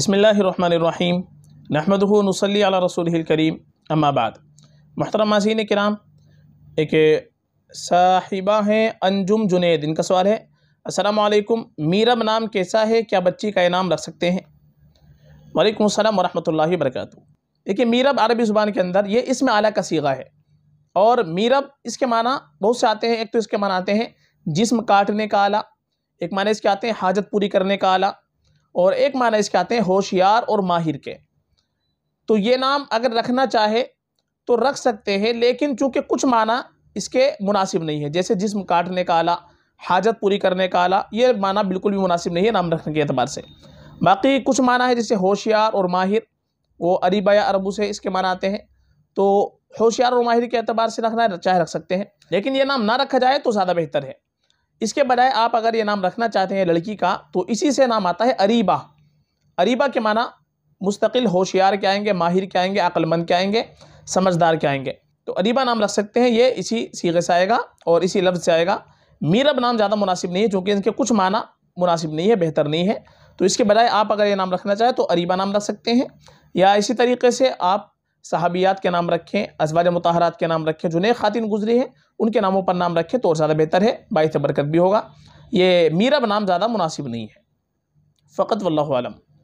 बसमीम नहमद नसली अला रसूल करीम अम्माबाद मोहतरम नाजीन कराम एक साहिबा हैं अंजुम जुनेद इनका सवाल है असलकुम मीरम नाम कैसा है क्या बच्ची का इनाम रख सकते हैं वालेकुम अस्सलाम वरहमतुल्लाहि देखिए मीरब अरबी ज़ुबान के अंदर ये इसमें आला का सीगा है और मीरब इसके माना बहुत से आते हैं एक तो इसके माना आते हैं जिस्म काटने का आला एक माने इसके आते हैं हाजत पूरी करने का आला और एक माना इसके आते हैं होशियार और माहिर के तो ये नाम अगर रखना चाहे तो रख सकते हैं लेकिन चूँकि कुछ माना इसके मुनासिब नहीं है जैसे जिसम काटने का आला हाजत पूरी करने का आला ये माना बिल्कुल भी मुनासिब नहीं है नाम रखने के अतबार से बाकी कुछ माना है जैसे होशियार और माहिर वो अरीबा या अरबू से इसके माना आते हैं तो होशियार और माहिर के अतबार से रखना चाहे रख सकते हैं लेकिन ये नाम ना रखा जाए तो ज़्यादा बेहतर है इसके बजाय आप अगर ये नाम रखना चाहते हैं लड़की का तो इसी से नाम आता है अरीबा अरीबा के माना मुस्तकिल होशियार के आएंगे माहिर के आएंगे अक्लमंद के आएंगे समझदार के आएंगे तो अरीबा नाम रख सकते हैं ये इसी सीगे से आएगा और इसी लफ्ज़ से आएगा मीरब नाम ज़्यादा मुनासिब नहीं है चूँकि इनके कुछ माना मुनासिब नहीं है बेहतर नहीं है तो इसके बजाय आप अगर ये नाम रखना चाहें तो अरीबा नाम रख सकते हैं या इसी तरीके से आप सहाबियात के नाम रखें असवाज मतहरात के नाम रखें जो नए खातिन गुजरी हैं उनके नामों पर नाम रखें तो और ज़्यादा बेहतर है बाईस बरकत भी होगा ये मीरा नाम ज़्यादा मुनासिब नहीं है फ़कत वल्लम